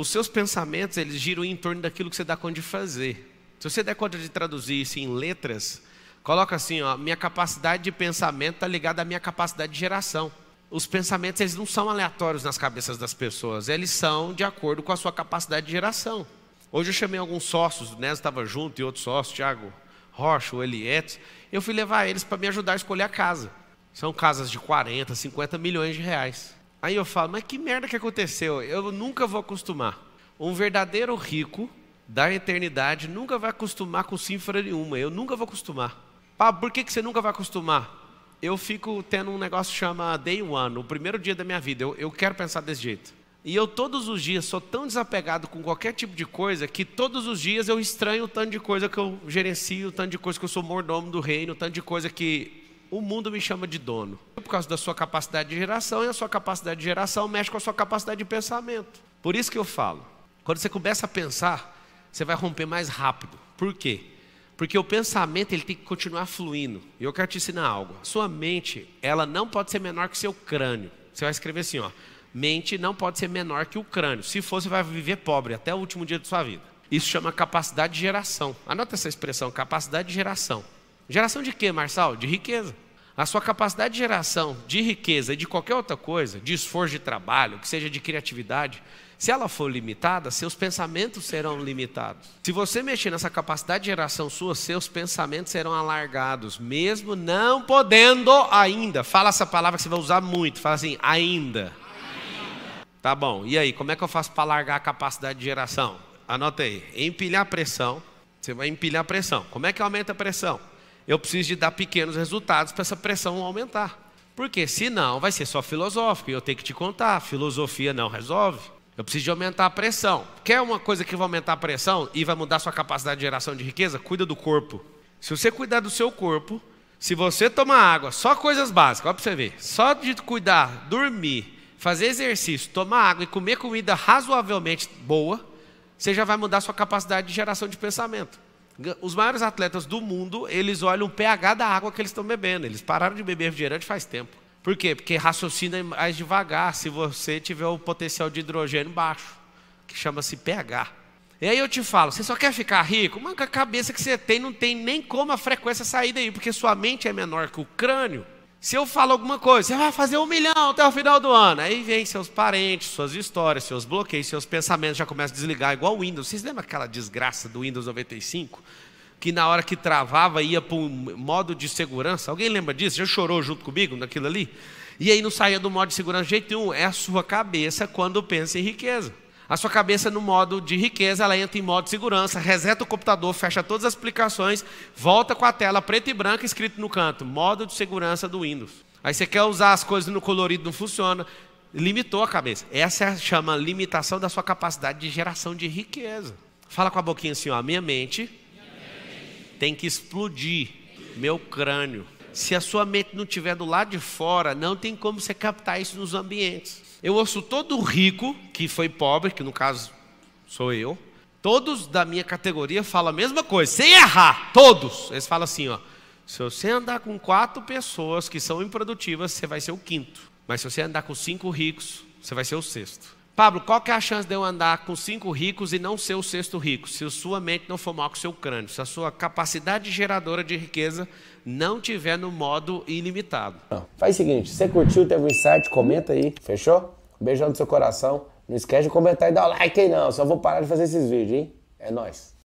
os seus pensamentos eles giram em torno daquilo que você dá conta de fazer. Se você der conta de traduzir isso em letras, coloca assim, ó, minha capacidade de pensamento está ligada à minha capacidade de geração. Os pensamentos eles não são aleatórios nas cabeças das pessoas, eles são de acordo com a sua capacidade de geração. Hoje eu chamei alguns sócios, o Nes estava junto e outros sócios, Thiago Rocha, o Elietes, eu fui levar eles para me ajudar a escolher a casa. São casas de 40, 50 milhões de reais. Aí eu falo, mas que merda que aconteceu? Eu nunca vou acostumar. Um verdadeiro rico da eternidade nunca vai acostumar com cifra nenhuma. Eu nunca vou acostumar. Ah, por que, que você nunca vai acostumar? Eu fico tendo um negócio que chama Day One, o primeiro dia da minha vida. Eu, eu quero pensar desse jeito. E eu todos os dias sou tão desapegado com qualquer tipo de coisa que todos os dias eu estranho o tanto de coisa que eu gerencio, o tanto de coisa que eu sou mordomo do reino, o tanto de coisa que o mundo me chama de dono. Por causa da sua capacidade de geração, e a sua capacidade de geração mexe com a sua capacidade de pensamento. Por isso que eu falo, quando você começa a pensar, você vai romper mais rápido. Por quê? Porque o pensamento ele tem que continuar fluindo. E eu quero te ensinar algo. sua mente, ela não pode ser menor que seu crânio. Você vai escrever assim, ó: mente não pode ser menor que o crânio. Se for, você vai viver pobre até o último dia da sua vida. Isso chama capacidade de geração. Anota essa expressão, capacidade de geração. Geração de quê, Marçal? De riqueza. A sua capacidade de geração de riqueza e de qualquer outra coisa, de esforço de trabalho, que seja de criatividade, se ela for limitada, seus pensamentos serão limitados. Se você mexer nessa capacidade de geração sua, seus pensamentos serão alargados, mesmo não podendo ainda. Fala essa palavra que você vai usar muito. Fala assim, ainda. ainda. Tá bom, e aí, como é que eu faço para alargar a capacidade de geração? Anota aí, empilhar pressão. Você vai empilhar pressão. Como é que aumenta a pressão? eu preciso de dar pequenos resultados para essa pressão aumentar. Porque senão vai ser só filosófico e eu tenho que te contar, filosofia não resolve. Eu preciso de aumentar a pressão. Quer uma coisa que vai aumentar a pressão e vai mudar sua capacidade de geração de riqueza? Cuida do corpo. Se você cuidar do seu corpo, se você tomar água, só coisas básicas, olha para você ver. Só de cuidar, dormir, fazer exercício, tomar água e comer comida razoavelmente boa, você já vai mudar sua capacidade de geração de pensamento. Os maiores atletas do mundo, eles olham o pH da água que eles estão bebendo. Eles pararam de beber refrigerante faz tempo. Por quê? Porque raciocina mais devagar se você tiver o potencial de hidrogênio baixo, que chama-se pH. E aí eu te falo, você só quer ficar rico? manca a cabeça que você tem, não tem nem como a frequência sair daí, porque sua mente é menor que o crânio. Se eu falo alguma coisa, você vai fazer um milhão até o final do ano. Aí vem seus parentes, suas histórias, seus bloqueios, seus pensamentos já começam a desligar, igual o Windows. Vocês lembram aquela desgraça do Windows 95? Que na hora que travava ia para um modo de segurança. Alguém lembra disso? Já chorou junto comigo naquilo ali? E aí não saía do modo de segurança de jeito nenhum. É a sua cabeça quando pensa em riqueza. A sua cabeça no modo de riqueza, ela entra em modo de segurança, reseta o computador, fecha todas as aplicações, volta com a tela preta e branca escrito no canto, modo de segurança do Windows. Aí você quer usar as coisas no colorido, não funciona, limitou a cabeça. Essa é chama limitação da sua capacidade de geração de riqueza. Fala com a boquinha assim, ó, minha mente, minha mente. tem que explodir meu crânio se a sua mente não estiver do lado de fora, não tem como você captar isso nos ambientes. Eu ouço todo rico, que foi pobre, que no caso sou eu, todos da minha categoria falam a mesma coisa, sem errar, todos. Eles falam assim, ó, se você andar com quatro pessoas que são improdutivas, você vai ser o quinto. Mas se você andar com cinco ricos, você vai ser o sexto. Pablo, qual que é a chance de eu andar com cinco ricos e não ser o sexto rico? Se a sua mente não for maior que o seu crânio, se a sua capacidade geradora de riqueza não tiver no modo ilimitado. Não. Faz o seguinte, você curtiu, teve um insight, comenta aí, fechou? Um beijão no seu coração. Não esquece de comentar e dar o like aí não, só vou parar de fazer esses vídeos, hein? É nóis.